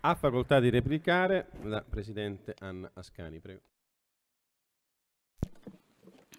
Ha facoltà di replicare la Presidente Anna Ascani. Prego.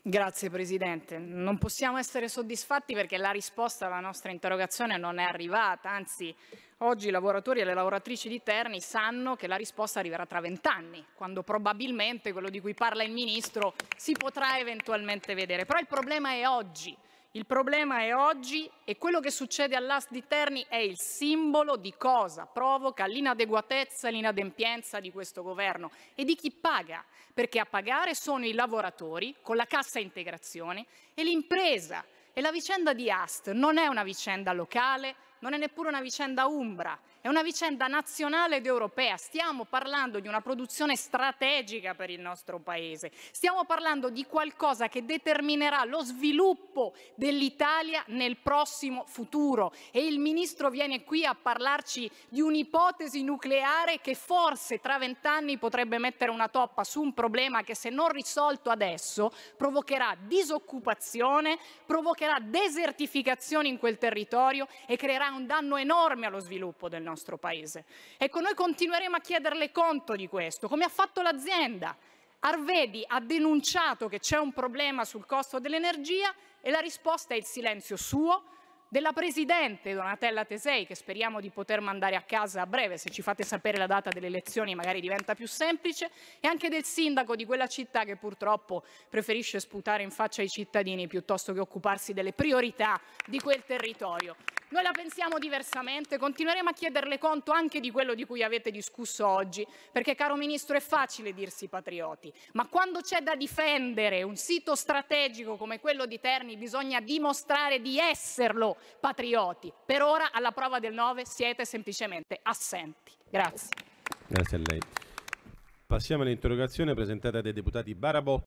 Grazie Presidente. Non possiamo essere soddisfatti perché la risposta alla nostra interrogazione non è arrivata, anzi oggi i lavoratori e le lavoratrici di Terni sanno che la risposta arriverà tra vent'anni, quando probabilmente quello di cui parla il Ministro si potrà eventualmente vedere. Però il problema è oggi. Il problema è oggi e quello che succede all'AS di Terni è il simbolo di cosa provoca l'inadeguatezza e l'inadempienza di questo governo e di chi paga, perché a pagare sono i lavoratori con la cassa integrazione e l'impresa. E la vicenda di AST non è una vicenda locale, non è neppure una vicenda umbra, è una vicenda nazionale ed europea. Stiamo parlando di una produzione strategica per il nostro Paese, stiamo parlando di qualcosa che determinerà lo sviluppo dell'Italia nel prossimo futuro e il Ministro viene qui a parlarci di un'ipotesi nucleare che forse tra vent'anni potrebbe mettere una toppa su un problema che se non risolto adesso provocherà disoccupazione, provocherà desertificazione in quel territorio e creerà comporterà un danno enorme allo sviluppo del nostro Paese. Ecco, noi continueremo a chiederle conto di questo, come ha fatto l'azienda. Arvedi ha denunciato che c'è un problema sul costo dell'energia e la risposta è il silenzio suo, della Presidente Donatella Tesei, che speriamo di poter mandare a casa a breve, se ci fate sapere la data delle elezioni magari diventa più semplice, e anche del sindaco di quella città che purtroppo preferisce sputare in faccia ai cittadini piuttosto che occuparsi delle priorità di quel territorio. Noi la pensiamo diversamente, continueremo a chiederle conto anche di quello di cui avete discusso oggi, perché caro Ministro è facile dirsi patrioti, ma quando c'è da difendere un sito strategico come quello di Terni bisogna dimostrare di esserlo patrioti. Per ora alla prova del 9 siete semplicemente assenti. Grazie. Grazie a lei. Passiamo all'interrogazione presentata dai deputati Barabò.